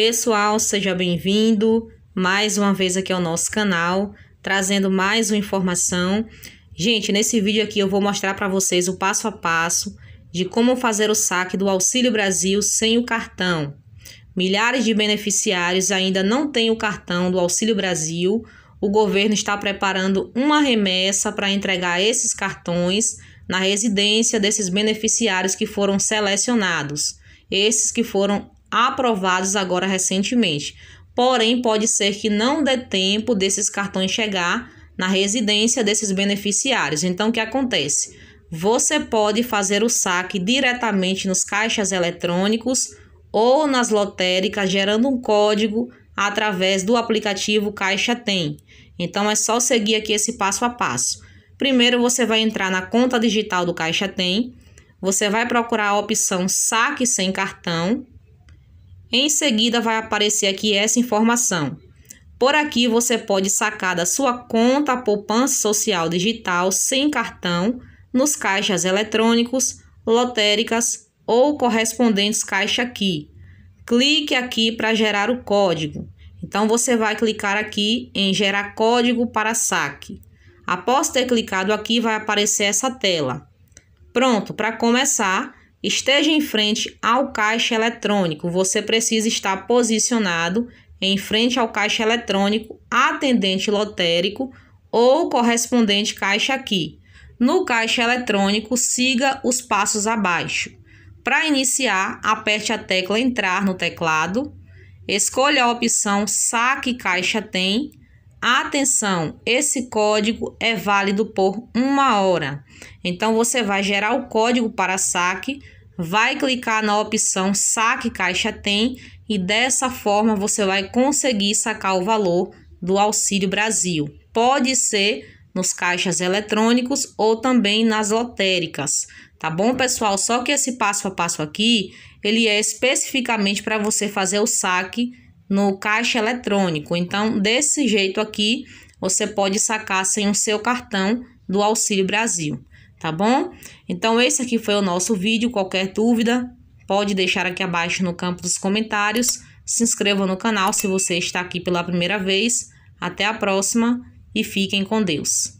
Pessoal, seja bem-vindo mais uma vez aqui ao nosso canal, trazendo mais uma informação. Gente, nesse vídeo aqui eu vou mostrar para vocês o passo a passo de como fazer o saque do Auxílio Brasil sem o cartão. Milhares de beneficiários ainda não têm o cartão do Auxílio Brasil. O governo está preparando uma remessa para entregar esses cartões na residência desses beneficiários que foram selecionados, esses que foram aprovados agora recentemente. Porém, pode ser que não dê tempo desses cartões chegar na residência desses beneficiários. Então, o que acontece? Você pode fazer o saque diretamente nos caixas eletrônicos ou nas lotéricas, gerando um código através do aplicativo Caixa Tem. Então, é só seguir aqui esse passo a passo. Primeiro, você vai entrar na conta digital do Caixa Tem, você vai procurar a opção Saque sem cartão, em seguida, vai aparecer aqui essa informação. Por aqui, você pode sacar da sua conta poupança social digital sem cartão nos caixas eletrônicos, lotéricas ou correspondentes caixa aqui. Clique aqui para gerar o código. Então, você vai clicar aqui em gerar código para saque. Após ter clicado aqui, vai aparecer essa tela. Pronto, para começar, Esteja em frente ao caixa eletrônico. Você precisa estar posicionado em frente ao caixa eletrônico, atendente lotérico ou correspondente caixa aqui. No caixa eletrônico, siga os passos abaixo. Para iniciar, aperte a tecla Entrar no teclado, escolha a opção Saque Caixa Tem Atenção, esse código é válido por uma hora. Então você vai gerar o código para saque, vai clicar na opção saque caixa tem e dessa forma você vai conseguir sacar o valor do Auxílio Brasil. Pode ser nos caixas eletrônicos ou também nas lotéricas, tá bom, pessoal? Só que esse passo a passo aqui, ele é especificamente para você fazer o saque no caixa eletrônico. Então, desse jeito aqui, você pode sacar sem o seu cartão do Auxílio Brasil, tá bom? Então, esse aqui foi o nosso vídeo. Qualquer dúvida, pode deixar aqui abaixo no campo dos comentários. Se inscreva no canal se você está aqui pela primeira vez. Até a próxima e fiquem com Deus.